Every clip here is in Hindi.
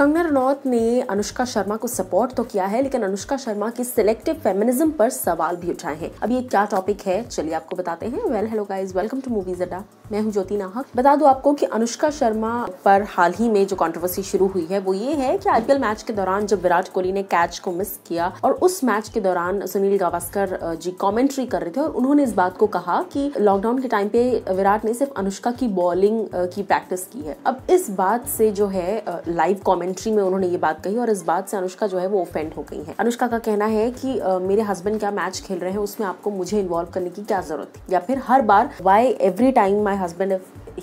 कंगना रनौत ने अनुष्का शर्मा को सपोर्ट तो किया है लेकिन अनुष्का शर्मा की सिलेक्टिव फेमिनिज्म पर सवाल भी उठाए हैं अब ये क्या टॉपिक है चलिए आपको बताते हैं well hello guys welcome to movies Adda मैं हूं ज्योति नाहक बता दूं आपको कि अनुष्का शर्मा पर हाल ही में जो कंट्रोवर्सी शुरू हुई है वो ये है कि आईपीएल मैच के दौरान जब विराट कोहली ने कैच को मिस किया और उस मैच के दौरान सुनील गावस्कर जी कमेंट्री कर रहे थे और उन्होंने इस बात को कहा कि लॉकडाउन के टाइम पे विराट ने सिर्फ अनुष्का की बॉलिंग की प्रैक्टिस की है अब इस बात से जो है लाइव कॉमेंट कमेंट्री में उन्होंने ये बात कही और इस बात से अनुष्का जो है वो ओफेंड हो गई है अनुष्का का कहना है कि आ, मेरे हस्बैंड क्या मैच खेल रहे हैं उसमें आपको मुझे इन्वॉल्व करने की क्या जरूरत थी या फिर हर बार why every time my husband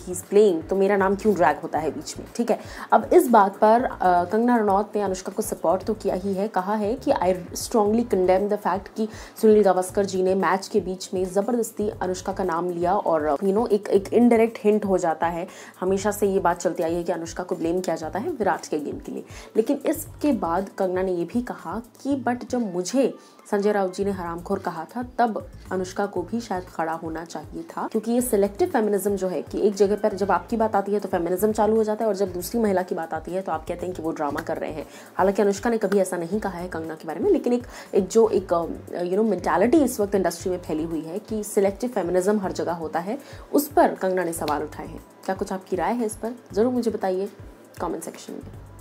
he is playing तो मेरा नाम क्यों ड्रैग होता है बीच में ठीक है अब इस बात पर कंगना रनौत ने अनुष्का को सपोर्ट तो किया ही है कहा है कि I strongly condemn the fact कि सुनील गावस्कर जी ने मैच के बीच में ज़बरदस्ती अनुष्का का नाम लिया और यू नो एक एक इनडायरेक्ट हिंट हो जाता है हमेशा से ये बात चलती आई है कि अनुष्का को ब्लेम किया जाता है विराट के गेम के लिए लेकिन इसके बाद कंगना ने ये भी कहा कि बट जब मुझे संजय राउत जी ने हरामखोर कहा था तब अनुष्का को भी शायद खड़ा होना चाहिए था क्योंकि ये सिलेक्टिव फेमिनिज्म जो है कि एक जगह जगह पर जब आपकी बात आती है तो फेमिनिज्म चालू हो जाता है और जब दूसरी महिला की बात आती है तो आप कहते हैं कि वो ड्रामा कर रहे हैं हालांकि अनुष्का ने कभी ऐसा नहीं कहा है कंगना के बारे में लेकिन एक एक जो एक यू नो मेंटालिटी इस वक्त इंडस्ट्री में फैली हुई है कि सिलेक्टिव फेमिनिज्म हर जगह होता है उस पर कंगना ने सवाल उठाए हैं क्या कुछ आपकी राय है इस पर ज़रूर मुझे बताइए कॉमेंट सेक्शन में